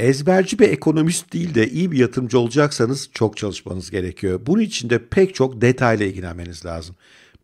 Ezberci bir ekonomist değil de iyi bir yatırımcı olacaksanız çok çalışmanız gerekiyor. Bunun için de pek çok detayla ilgilenmeniz lazım.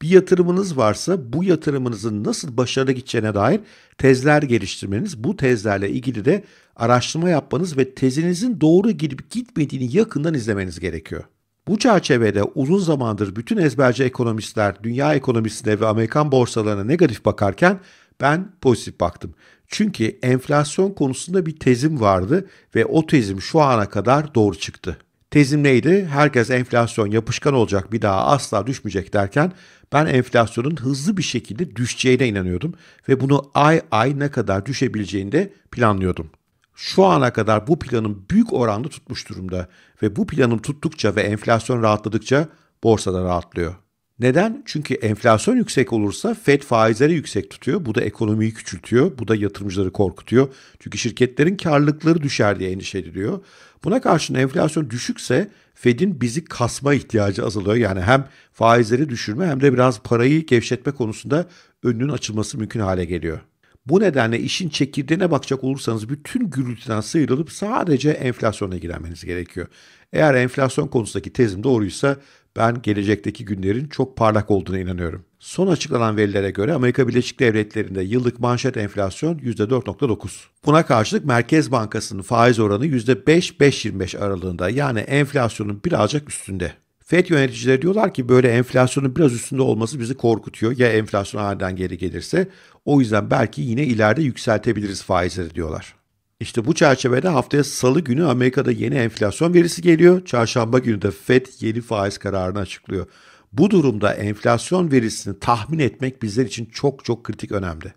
Bir yatırımınız varsa bu yatırımınızın nasıl başarılı gideceğine dair tezler geliştirmeniz, bu tezlerle ilgili de araştırma yapmanız ve tezinizin doğru girip gitmediğini yakından izlemeniz gerekiyor. Bu çerçevede uzun zamandır bütün ezberci ekonomistler dünya ekonomisine ve Amerikan borsalarına negatif bakarken ben pozitif baktım. Çünkü enflasyon konusunda bir tezim vardı ve o tezim şu ana kadar doğru çıktı. Tezim neydi? Herkes enflasyon yapışkan olacak bir daha asla düşmeyecek derken ben enflasyonun hızlı bir şekilde düşeceğine inanıyordum ve bunu ay ay ne kadar düşebileceğini de planlıyordum. Şu ana kadar bu planım büyük oranda tutmuş durumda ve bu planım tuttukça ve enflasyon rahatladıkça borsada rahatlıyor. Neden? Çünkü enflasyon yüksek olursa Fed faizleri yüksek tutuyor. Bu da ekonomiyi küçültüyor. Bu da yatırımcıları korkutuyor. Çünkü şirketlerin karlılıkları düşer diye endişe ediliyor. Buna karşın enflasyon düşükse Fed'in bizi kasma ihtiyacı azalıyor. Yani hem faizleri düşürme hem de biraz parayı gevşetme konusunda önünün açılması mümkün hale geliyor. Bu nedenle işin çekirdeğine bakacak olursanız bütün gürültüden sıyrılıp sadece enflasyona ilgilenmeniz gerekiyor. Eğer enflasyon konusundaki tezim doğruysa ben gelecekteki günlerin çok parlak olduğuna inanıyorum. Son açıklanan verilere göre Amerika Birleşik Devletleri'nde yıllık manşet enflasyon %4.9. Buna karşılık Merkez Bankası'nın faiz oranı %5-5.25 aralığında yani enflasyonun birazcık üstünde. FED yöneticileri diyorlar ki böyle enflasyonun biraz üstünde olması bizi korkutuyor. Ya enflasyon halinden geri gelirse o yüzden belki yine ileride yükseltebiliriz faizleri diyorlar. İşte bu çerçevede haftaya salı günü Amerika'da yeni enflasyon verisi geliyor. Çarşamba günü de Fed yeni faiz kararını açıklıyor. Bu durumda enflasyon verisini tahmin etmek bizler için çok çok kritik önemli.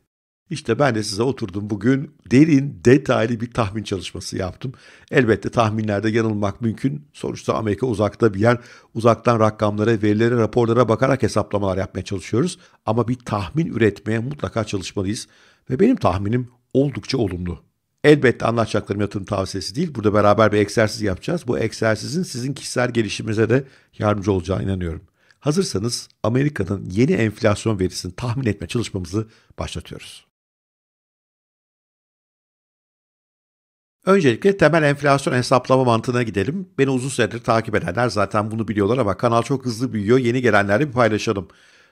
İşte ben de size oturdum bugün derin detaylı bir tahmin çalışması yaptım. Elbette tahminlerde yanılmak mümkün. Sonuçta Amerika uzakta bir yer. Uzaktan rakamlara, verilere, raporlara bakarak hesaplamalar yapmaya çalışıyoruz. Ama bir tahmin üretmeye mutlaka çalışmalıyız. Ve benim tahminim oldukça olumlu. Elbette anlatacaklarım yatırım tavsiyesi değil. Burada beraber bir egzersiz yapacağız. Bu egzersizin sizin kişisel gelişiminize de yardımcı olacağına inanıyorum. Hazırsanız Amerika'nın yeni enflasyon verisini tahmin etme çalışmamızı başlatıyoruz. Öncelikle temel enflasyon hesaplama mantığına gidelim. Beni uzun süredir takip edenler zaten bunu biliyorlar ama kanal çok hızlı büyüyor. Yeni gelenlerle bir paylaşalım.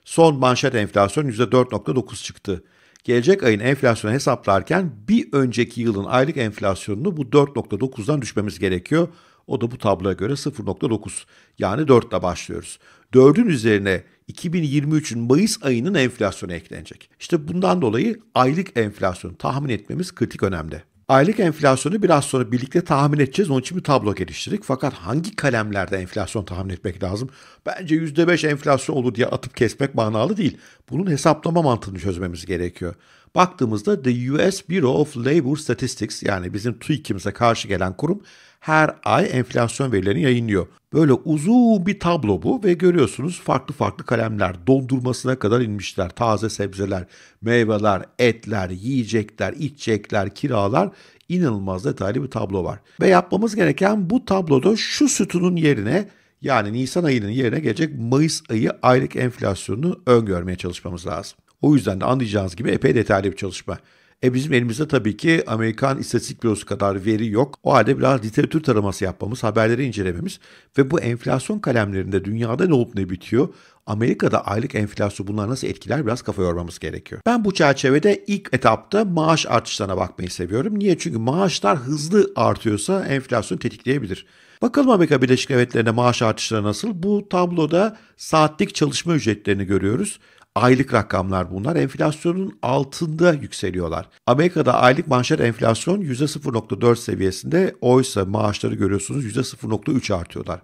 Son manşet enflasyon %4.9 çıktı gelecek ayın enflasyonu hesaplarken bir önceki yılın aylık enflasyonunu bu 4.9'dan düşmemiz gerekiyor. O da bu tabloya göre 0.9 yani 4 ile başlıyoruz. 4'ün üzerine 2023'ün Mayıs ayının enflasyonu eklenecek. İşte bundan dolayı aylık enflasyonu tahmin etmemiz kritik önemde. Aylık enflasyonu biraz sonra birlikte tahmin edeceğiz. Onun için bir tablo geliştirdik. Fakat hangi kalemlerde enflasyon tahmin etmek lazım? Bence %5 enflasyon olur diye atıp kesmek manalı değil. Bunun hesaplama mantığını çözmemiz gerekiyor. Baktığımızda The US Bureau of Labor Statistics yani bizim TÜİK'imize karşı gelen kurum her ay enflasyon verilerini yayınlıyor. Böyle uzun bir tablo bu ve görüyorsunuz farklı farklı kalemler dondurmasına kadar inmişler. Taze sebzeler, meyveler, etler, yiyecekler, içecekler, kiralar inanılmaz detaylı bir tablo var. Ve yapmamız gereken bu tabloda şu sütunun yerine yani Nisan ayının yerine gelecek Mayıs ayı aylık enflasyonunu öngörmeye çalışmamız lazım. O yüzden de anlayacağınız gibi epey detaylı bir çalışma. E bizim elimizde tabii ki Amerikan İstatistik Bürosu kadar veri yok. O halde biraz literatür taraması yapmamız, haberleri incelememiz ve bu enflasyon kalemlerinde dünyada ne olup ne bitiyor, Amerika'da aylık enflasyon bunlar nasıl etkiler biraz kafa yormamız gerekiyor. Ben bu çerçevede ilk etapta maaş artışlarına bakmayı seviyorum. Niye? Çünkü maaşlar hızlı artıyorsa enflasyonu tetikleyebilir. Bakalım Amerika Birleşik Devletleri'nde maaş artışları nasıl? Bu tabloda saatlik çalışma ücretlerini görüyoruz. Aylık rakamlar bunlar. Enflasyonun altında yükseliyorlar. Amerika'da aylık manşet enflasyon %0.4 seviyesinde oysa maaşları görüyorsunuz %0.3 artıyorlar.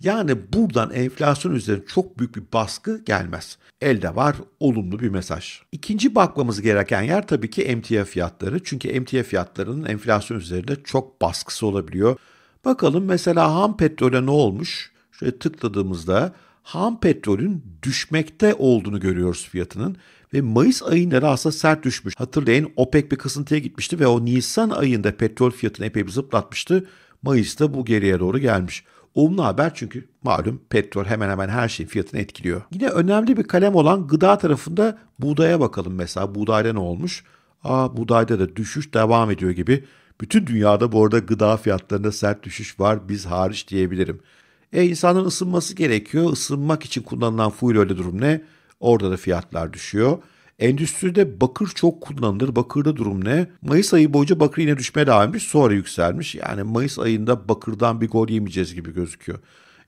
Yani buradan enflasyon üzerine çok büyük bir baskı gelmez. Elde var olumlu bir mesaj. İkinci bakmamız gereken yer tabii ki emtia fiyatları. Çünkü emtia fiyatlarının enflasyon üzerinde çok baskısı olabiliyor. Bakalım mesela ham petrole ne olmuş? Şöyle tıkladığımızda ham petrolün düşmekte olduğunu görüyoruz fiyatının ve Mayıs ayında aslında sert düşmüş. Hatırlayın OPEC bir kısıntıya gitmişti ve o Nisan ayında petrol fiyatını epey bir zıplatmıştı. Mayıs'ta bu geriye doğru gelmiş. Olumlu haber çünkü malum petrol hemen hemen her şeyin fiyatını etkiliyor. Yine önemli bir kalem olan gıda tarafında buğdaya bakalım mesela. Buğdayda ne olmuş? Aa buğdayda da düşüş devam ediyor gibi. Bütün dünyada bu arada gıda fiyatlarında sert düşüş var biz hariç diyebilirim. E insanın ısınması gerekiyor. Isınmak için kullanılan fuel öyle durum ne? Orada da fiyatlar düşüyor. Endüstride bakır çok kullanılır. Bakırda durum ne? Mayıs ayı boyunca bakır yine düşmeye devam etmiş sonra yükselmiş. Yani Mayıs ayında bakırdan bir gol yemeyeceğiz gibi gözüküyor.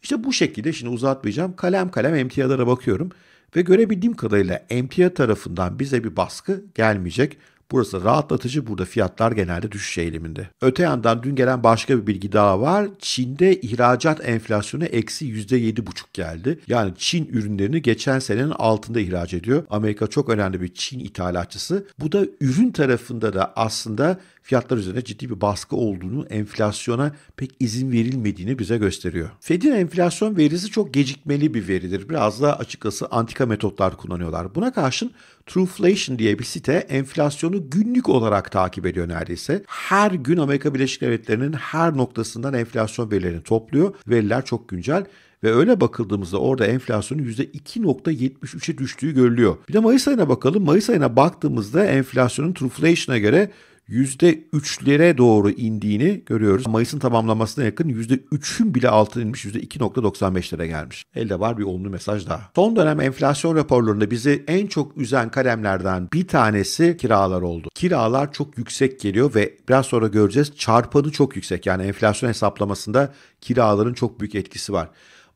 İşte bu şekilde şimdi uzatmayacağım. Kalem kalem emtialara bakıyorum ve görebildiğim kadarıyla emtia tarafından bize bir baskı gelmeyecek. Burası rahatlatıcı. Burada fiyatlar genelde düşüş eğiliminde. Öte yandan dün gelen başka bir bilgi daha var. Çin'de ihracat enflasyonu eksi %7,5 geldi. Yani Çin ürünlerini geçen senenin altında ihraç ediyor. Amerika çok önemli bir Çin ithalatçısı. Bu da ürün tarafında da aslında fiyatlar üzerine ciddi bir baskı olduğunu, enflasyona pek izin verilmediğini bize gösteriyor. Fed'in enflasyon verisi çok gecikmeli bir veridir. Biraz daha açıkçası antika metotlar kullanıyorlar. Buna karşın Trueflation diye bir site enflasyonu günlük olarak takip ediyor neredeyse. Her gün Amerika Birleşik Devletleri'nin her noktasından enflasyon verilerini topluyor. Veriler çok güncel ve öyle bakıldığımızda orada enflasyonun %2.73'e düştüğü görülüyor. Bir de Mayıs ayına bakalım. Mayıs ayına baktığımızda enflasyonun Trueflation'a göre %3'lere doğru indiğini görüyoruz. Mayıs'ın tamamlamasına yakın %3'ün bile altına inmiş %2.95'lere gelmiş. Elde var bir olumlu mesaj daha. Son dönem enflasyon raporlarında bizi en çok üzen kalemlerden bir tanesi kiralar oldu. Kiralar çok yüksek geliyor ve biraz sonra göreceğiz çarpanı çok yüksek. Yani enflasyon hesaplamasında kiraların çok büyük etkisi var.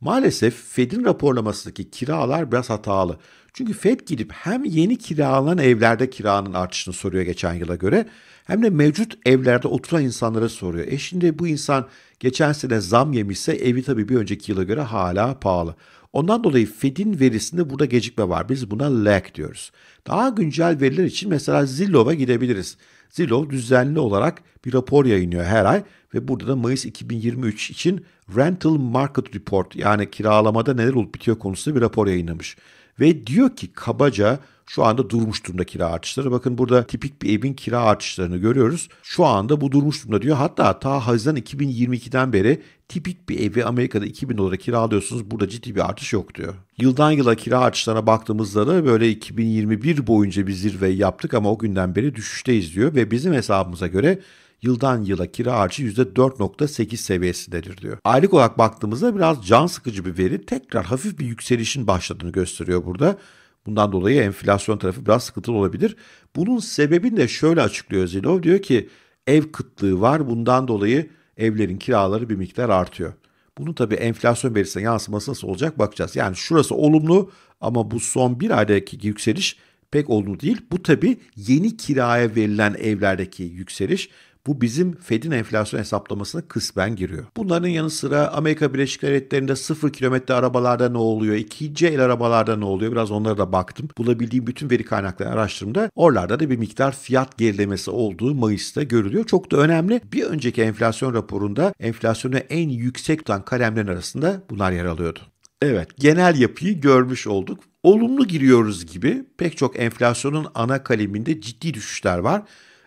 Maalesef Fed'in raporlamasındaki kiralar biraz hatalı. Çünkü Fed gidip hem yeni kiralanan evlerde kiranın artışını soruyor geçen yıla göre hem de mevcut evlerde oturan insanlara soruyor. E şimdi bu insan geçen sene zam yemişse evi tabii bir önceki yıla göre hala pahalı. Ondan dolayı Fed'in verisinde burada gecikme var. Biz buna lag diyoruz. Daha güncel veriler için mesela Zillow'a gidebiliriz. Zillow düzenli olarak bir rapor yayınlıyor her ay ve burada da Mayıs 2023 için Rental Market Report yani kiralamada neler olup bitiyor konusunda bir rapor yayınlamış. Ve diyor ki kabaca şu anda durmuş durumda kira artışları. Bakın burada tipik bir evin kira artışlarını görüyoruz. Şu anda bu durmuş durumda diyor. Hatta ta Haziran 2022'den beri tipik bir evi Amerika'da 2000 dolara kiralıyorsunuz. Burada ciddi bir artış yok diyor. Yıldan yıla kira artışlarına baktığımızda da böyle 2021 boyunca bir zirve yaptık ama o günden beri düşüşteyiz diyor. Ve bizim hesabımıza göre yıldan yıla kira harcı %4.8 seviyesindedir diyor. Aylık olarak baktığımızda biraz can sıkıcı bir veri. Tekrar hafif bir yükselişin başladığını gösteriyor burada. Bundan dolayı enflasyon tarafı biraz sıkıntılı olabilir. Bunun sebebini de şöyle açıklıyor Zilov. Diyor ki ev kıtlığı var. Bundan dolayı evlerin kiraları bir miktar artıyor. Bunun tabii enflasyon verisine yansıması nasıl olacak bakacağız. Yani şurası olumlu ama bu son bir aydaki yükseliş pek olumlu değil. Bu tabii yeni kiraya verilen evlerdeki yükseliş. Bu bizim Fed'in enflasyon hesaplamasına kısmen giriyor. Bunların yanı sıra Amerika Birleşik Devletleri'nde 0 kilometre arabalarda ne oluyor? ikinci el arabalarda ne oluyor? Biraz onlara da baktım. Bulabildiğim bütün veri kaynaklarını araştırımda oralarda da bir miktar fiyat gerilemesi olduğu Mayıs'ta görülüyor. Çok da önemli. Bir önceki enflasyon raporunda enflasyonu en yüksek tutan kalemlerin arasında bunlar yer alıyordu. Evet, genel yapıyı görmüş olduk. Olumlu giriyoruz gibi pek çok enflasyonun ana kaleminde ciddi düşüşler var.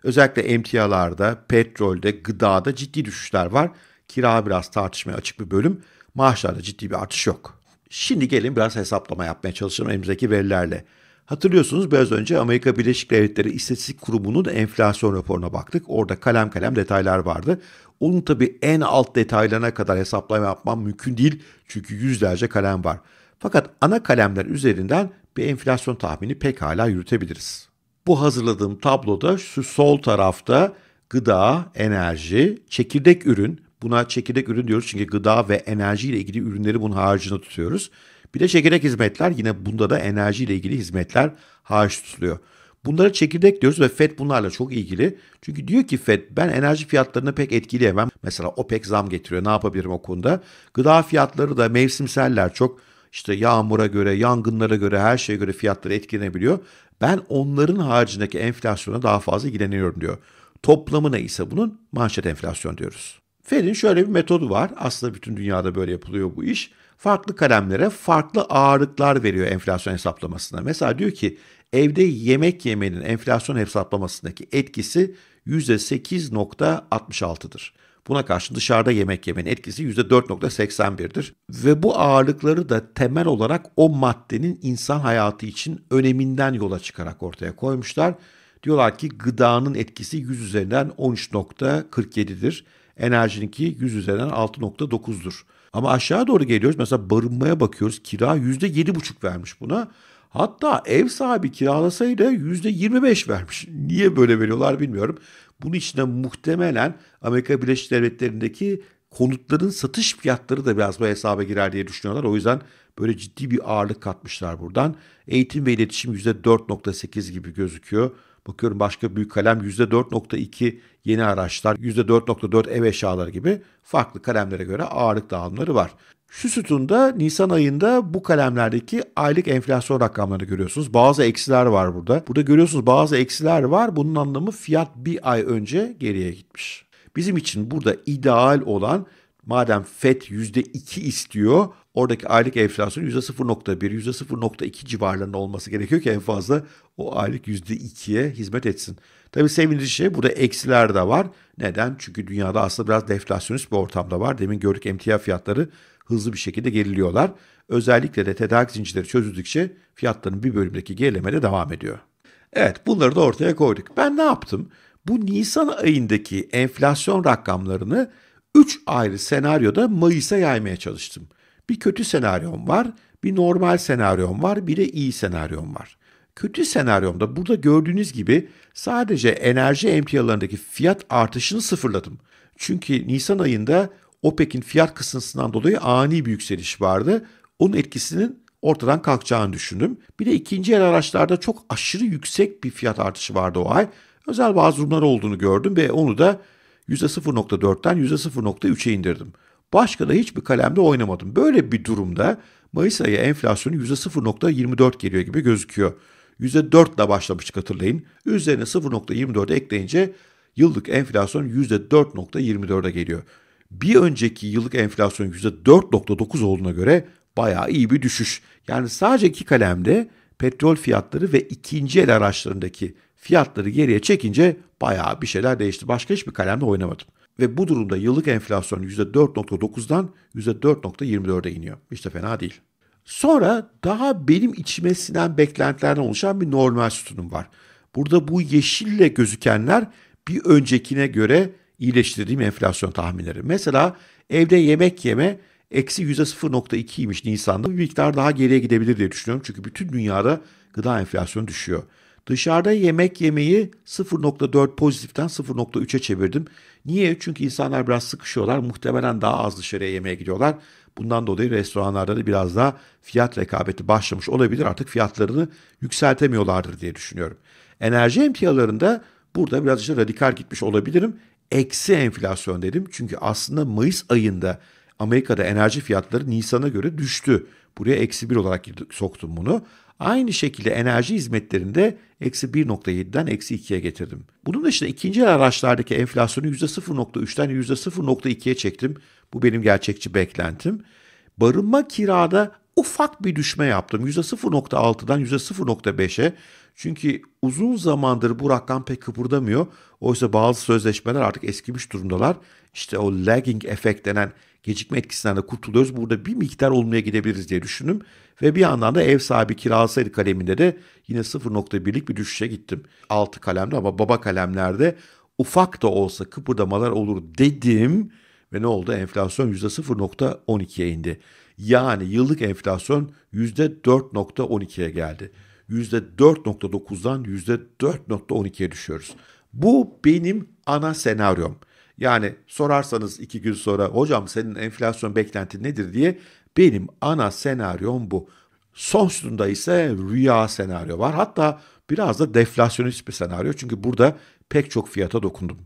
Özellikle emtialarda, petrolde, gıdada ciddi düşüşler var. Kira biraz tartışmaya açık bir bölüm. Maaşlarda ciddi bir artış yok. Şimdi gelin biraz hesaplama yapmaya çalışalım elimizdeki verilerle. Hatırlıyorsunuz biraz önce Amerika Birleşik Devletleri İstatistik Kurumu'nun enflasyon raporuna baktık. Orada kalem kalem detaylar vardı. Onun tabii en alt detaylarına kadar hesaplama yapmam mümkün değil. Çünkü yüzlerce kalem var. Fakat ana kalemler üzerinden bir enflasyon tahmini pekala yürütebiliriz. Bu hazırladığım tabloda şu sol tarafta gıda, enerji, çekirdek ürün. Buna çekirdek ürün diyoruz çünkü gıda ve enerji ile ilgili ürünleri bunun harcını tutuyoruz. Bir de çekirdek hizmetler yine bunda da enerji ile ilgili hizmetler harç tutuluyor. Bunlara çekirdek diyoruz ve FED bunlarla çok ilgili. Çünkü diyor ki FED ben enerji fiyatlarını pek etkileyemem. Mesela OPEC zam getiriyor ne yapabilirim o konuda. Gıda fiyatları da mevsimseller çok işte yağmura göre, yangınlara göre, her şeye göre fiyatları etkilenebiliyor. Ben onların haricindeki enflasyona daha fazla ilgileniyorum diyor. Toplamına ise bunun manşet enflasyon diyoruz. Fed'in şöyle bir metodu var. Aslında bütün dünyada böyle yapılıyor bu iş. Farklı kalemlere farklı ağırlıklar veriyor enflasyon hesaplamasına. Mesela diyor ki evde yemek yemenin enflasyon hesaplamasındaki etkisi %8.66'dır. Buna karşı dışarıda yemek yemenin etkisi %4.81'dir. Ve bu ağırlıkları da temel olarak o maddenin insan hayatı için öneminden yola çıkarak ortaya koymuşlar. Diyorlar ki gıdanın etkisi 100 üzerinden 13.47'dir. Enerjininki 100 üzerinden 6.9'dur. Ama aşağı doğru geliyoruz. Mesela barınmaya bakıyoruz. Kira %7,5 vermiş buna. Hatta ev sahibi kiralasaydı %25 vermiş. Niye böyle veriyorlar bilmiyorum. Bunun içinde muhtemelen Amerika Birleşik Devletleri'ndeki konutların satış fiyatları da biraz bu hesaba girer diye düşünüyorlar. O yüzden böyle ciddi bir ağırlık katmışlar buradan. Eğitim ve iletişim %4.8 gibi gözüküyor. Bakıyorum başka büyük kalem %4.2 yeni araçlar, %4.4 ev eşyaları gibi farklı kalemlere göre ağırlık dağılımları var. Şu sütunda Nisan ayında bu kalemlerdeki aylık enflasyon rakamlarını görüyorsunuz. Bazı eksiler var burada. Burada görüyorsunuz bazı eksiler var. Bunun anlamı fiyat bir ay önce geriye gitmiş. Bizim için burada ideal olan madem FED %2 istiyor oradaki aylık enflasyon %0.1, %0.2 civarlarında olması gerekiyor ki en fazla o aylık %2'ye hizmet etsin. Tabii sevindirici şey burada eksiler de var. Neden? Çünkü dünyada aslında biraz deflasyonist bir ortamda var. Demin gördük emtia fiyatları hızlı bir şekilde geriliyorlar. Özellikle de tedarik zincirleri çözüldükçe fiyatların bir bölümdeki gerileme de devam ediyor. Evet bunları da ortaya koyduk. Ben ne yaptım? Bu Nisan ayındaki enflasyon rakamlarını 3 ayrı senaryoda Mayıs'a yaymaya çalıştım. Bir kötü senaryom var, bir normal senaryom var, bir de iyi senaryom var. Kötü senaryomda burada gördüğünüz gibi sadece enerji emtialarındaki fiyat artışını sıfırladım. Çünkü Nisan ayında OPEC'in fiyat kısıntısından dolayı ani bir yükseliş vardı. Onun etkisinin ortadan kalkacağını düşündüm. Bir de ikinci el araçlarda çok aşırı yüksek bir fiyat artışı vardı o ay. Özel bazı durumlar olduğunu gördüm ve onu da %0.4'ten %0.3'e indirdim. Başka da hiçbir kalemde oynamadım. Böyle bir durumda Mayıs ayı enflasyonu %0.24 geliyor gibi gözüküyor. %4 ile başlamıştık hatırlayın. Üzerine 0.24 ekleyince yıllık enflasyon %4.24'e geliyor bir önceki yıllık enflasyon %4.9 olduğuna göre bayağı iyi bir düşüş. Yani sadece iki kalemde petrol fiyatları ve ikinci el araçlarındaki fiyatları geriye çekince bayağı bir şeyler değişti. Başka hiçbir kalemde oynamadım. Ve bu durumda yıllık enflasyon %4.9'dan %4.24'e iniyor. İşte fena değil. Sonra daha benim içime sinen beklentilerden oluşan bir normal sütunum var. Burada bu yeşille gözükenler bir öncekine göre iyileştirdiğim enflasyon tahminleri. Mesela evde yemek yeme eksi %0.2'ymiş Nisan'da. Bir miktar daha geriye gidebilir diye düşünüyorum. Çünkü bütün dünyada gıda enflasyonu düşüyor. Dışarıda yemek yemeyi 0.4 pozitiften 0.3'e çevirdim. Niye? Çünkü insanlar biraz sıkışıyorlar. Muhtemelen daha az dışarıya yemeye gidiyorlar. Bundan dolayı restoranlarda da biraz daha fiyat rekabeti başlamış olabilir. Artık fiyatlarını yükseltemiyorlardır diye düşünüyorum. Enerji emtialarında burada birazcık radikal gitmiş olabilirim eksi enflasyon dedim. Çünkü aslında Mayıs ayında Amerika'da enerji fiyatları Nisan'a göre düştü. Buraya eksi bir olarak soktum bunu. Aynı şekilde enerji hizmetlerinde eksi 1.7'den eksi 2'ye getirdim. Bunun dışında ikinci el araçlardaki enflasyonu %0.3'ten %0.2'ye çektim. Bu benim gerçekçi beklentim. Barınma kirada ufak bir düşme yaptım. %0.6'dan %0.5'e. Çünkü uzun zamandır bu rakam pek kıpırdamıyor. Oysa bazı sözleşmeler artık eskimiş durumdalar. İşte o lagging efekt denen gecikme etkisinden de kurtuluyoruz. Burada bir miktar olmaya gidebiliriz diye düşündüm. Ve bir yandan da ev sahibi kiralsaydı kaleminde de yine 0.1'lik bir düşüşe gittim. Altı kalemde ama baba kalemlerde ufak da olsa kıpırdamalar olur dedim. Ve ne oldu? Enflasyon %0.12'ye indi. Yani yıllık enflasyon %4.12'ye geldi. %4.9'dan %4.12'ye düşüyoruz. Bu benim ana senaryom. Yani sorarsanız iki gün sonra hocam senin enflasyon beklentin nedir diye benim ana senaryom bu. Sonsuzunda ise rüya senaryo var. Hatta biraz da deflasyonist bir senaryo. Çünkü burada pek çok fiyata dokundum.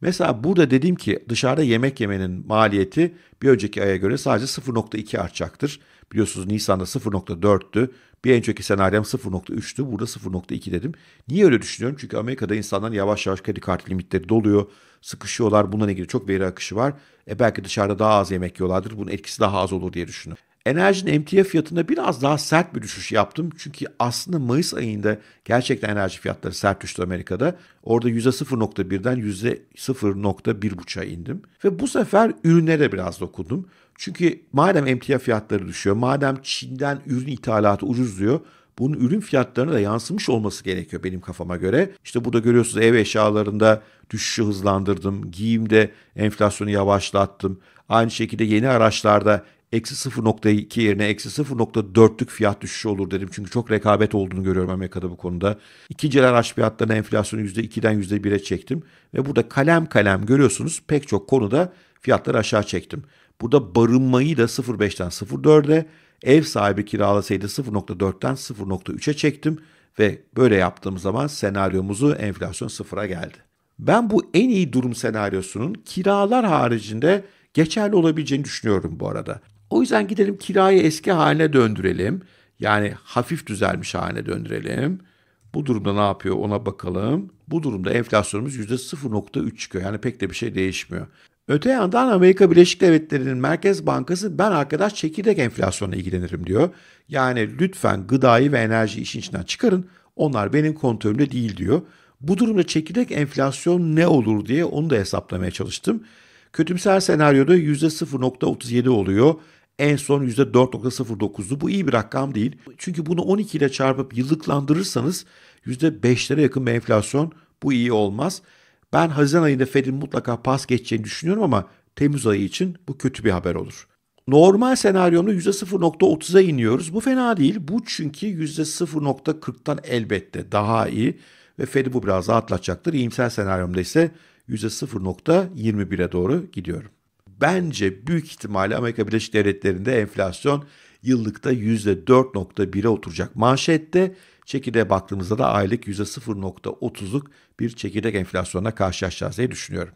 Mesela burada dedim ki dışarıda yemek yemenin maliyeti bir önceki aya göre sadece 0.2 artacaktır. Biliyorsunuz Nisan'da 0.4'tü. Bir önceki senaryom 0.3'tü. Burada 0.2 dedim. Niye öyle düşünüyorum? Çünkü Amerika'da insanlar yavaş yavaş kredi kartı limitleri doluyor. Sıkışıyorlar. Bununla ilgili çok veri akışı var. E belki dışarıda daha az yemek yiyorlardır. Bunun etkisi daha az olur diye düşünüyorum. Enerjinin emtia fiyatında biraz daha sert bir düşüş yaptım. Çünkü aslında Mayıs ayında gerçekten enerji fiyatları sert düştü Amerika'da. Orada %0.1'den %0.1.5'a indim. Ve bu sefer ürünlere biraz dokundum. Çünkü madem emtia fiyatları düşüyor, madem Çin'den ürün ithalatı ucuzluyor, bunun ürün fiyatlarına da yansımış olması gerekiyor benim kafama göre. İşte burada görüyorsunuz ev eşyalarında düşüşü hızlandırdım. Giyimde enflasyonu yavaşlattım. Aynı şekilde yeni araçlarda eksi 0.2 yerine eksi 0.4'lük fiyat düşüşü olur dedim. Çünkü çok rekabet olduğunu görüyorum Amerika'da bu konuda. İki celal fiyatlarına enflasyonu %2'den %1'e çektim. Ve burada kalem kalem görüyorsunuz pek çok konuda fiyatları aşağı çektim. Burada barınmayı da 0.5'ten 0.4'e, ev sahibi kiralasaydı 0.4'ten 0.3'e çektim. Ve böyle yaptığımız zaman senaryomuzu enflasyon sıfıra geldi. Ben bu en iyi durum senaryosunun kiralar haricinde geçerli olabileceğini düşünüyorum bu arada. O yüzden gidelim kirayı eski haline döndürelim. Yani hafif düzelmiş haline döndürelim. Bu durumda ne yapıyor ona bakalım. Bu durumda enflasyonumuz %0.3 çıkıyor. Yani pek de bir şey değişmiyor. Öte yandan Amerika Birleşik Devletleri'nin Merkez Bankası ben arkadaş çekirdek enflasyona ilgilenirim diyor. Yani lütfen gıdayı ve enerji işin içinden çıkarın. Onlar benim kontrolümde değil diyor. Bu durumda çekirdek enflasyon ne olur diye onu da hesaplamaya çalıştım. Kötümser senaryoda %0.37 oluyor. En son %4.09'du. Bu iyi bir rakam değil. Çünkü bunu 12 ile çarpıp yıllıklandırırsanız %5'lere yakın bir enflasyon bu iyi olmaz. Ben Haziran ayında Fed'in mutlaka pas geçeceğini düşünüyorum ama Temmuz ayı için bu kötü bir haber olur. Normal senaryonun %0.30'a iniyoruz. Bu fena değil. Bu çünkü %0.40'tan elbette daha iyi ve Fed'i bu biraz daha atlatacaktır. İyimser senaryomda ise %0.21'e doğru gidiyorum. Bence büyük ihtimalle Amerika Birleşik Devletleri'nde enflasyon yıllıkta %4.1'e oturacak manşette. Çekirdeğe baktığımızda da aylık %0.30'luk bir çekirdek enflasyonla karşılaşacağız diye düşünüyorum.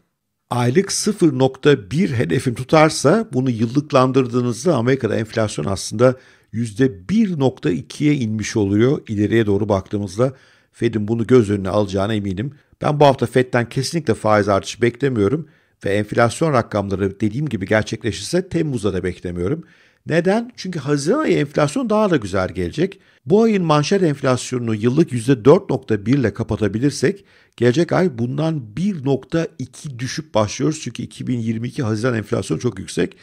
Aylık 0.1 hedefim tutarsa bunu yıllıklandırdığınızda Amerika'da enflasyon aslında %1.2'ye inmiş oluyor ileriye doğru baktığımızda. Fed'in bunu göz önüne alacağına eminim. Ben bu hafta FED'den kesinlikle faiz artışı beklemiyorum ve enflasyon rakamları dediğim gibi gerçekleşirse Temmuz'da da beklemiyorum. Neden? Çünkü Haziran ayı enflasyon daha da güzel gelecek. Bu ayın manşet enflasyonunu yıllık %4.1 ile kapatabilirsek gelecek ay bundan 1.2 düşüp başlıyoruz. Çünkü 2022 Haziran enflasyonu çok yüksek.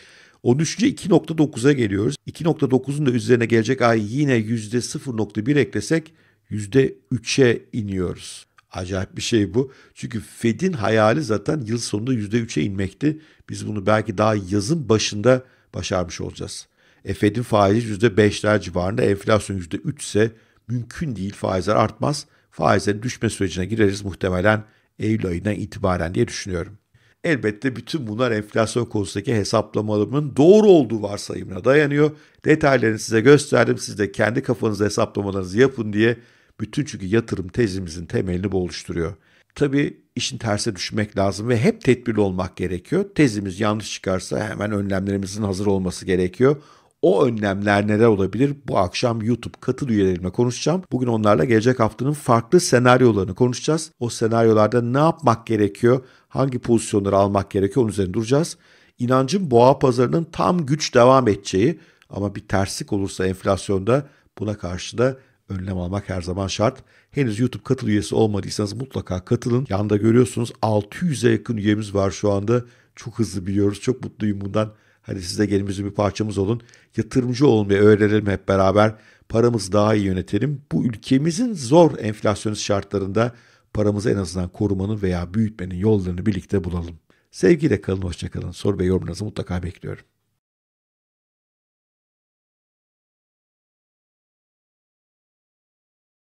düşünce 2.9'a geliyoruz. 2.9'un da üzerine gelecek ay yine %0.1 eklesek %3'e iniyoruz. Acayip bir şey bu. Çünkü Fed'in hayali zaten yıl sonunda %3'e inmekti. Biz bunu belki daha yazın başında başarmış olacağız. E Fed'in faizi %5'ler civarında, enflasyon %3 ise mümkün değil faizler artmaz. Faizlerin düşme sürecine gireriz muhtemelen Eylül ayından itibaren diye düşünüyorum. Elbette bütün bunlar enflasyon konusundaki hesaplamalarımın doğru olduğu varsayımına dayanıyor. Detaylarını size gösterdim. Siz de kendi kafanızda hesaplamalarınızı yapın diye bütün çünkü yatırım tezimizin temelini bu oluşturuyor. Tabii işin terse düşmek lazım ve hep tedbirli olmak gerekiyor. Tezimiz yanlış çıkarsa hemen önlemlerimizin hazır olması gerekiyor. O önlemler neler olabilir? Bu akşam YouTube katıl üyelerime konuşacağım. Bugün onlarla gelecek haftanın farklı senaryolarını konuşacağız. O senaryolarda ne yapmak gerekiyor? Hangi pozisyonları almak gerekiyor? Onun üzerine duracağız. İnancım boğa pazarının tam güç devam edeceği ama bir terslik olursa enflasyonda buna karşı da önlem almak her zaman şart. Henüz YouTube katıl üyesi olmadıysanız mutlaka katılın. Yanda görüyorsunuz 600'e yakın üyemiz var şu anda. Çok hızlı biliyoruz. Çok mutluyum bundan. Hadi siz de gelimizin bir parçamız olun. Yatırımcı olmayı öğrenelim hep beraber. Paramızı daha iyi yönetelim. Bu ülkemizin zor enflasyonist şartlarında paramızı en azından korumanın veya büyütmenin yollarını birlikte bulalım. Sevgiyle kalın, hoşçakalın. Soru ve yorumlarınızı mutlaka bekliyorum.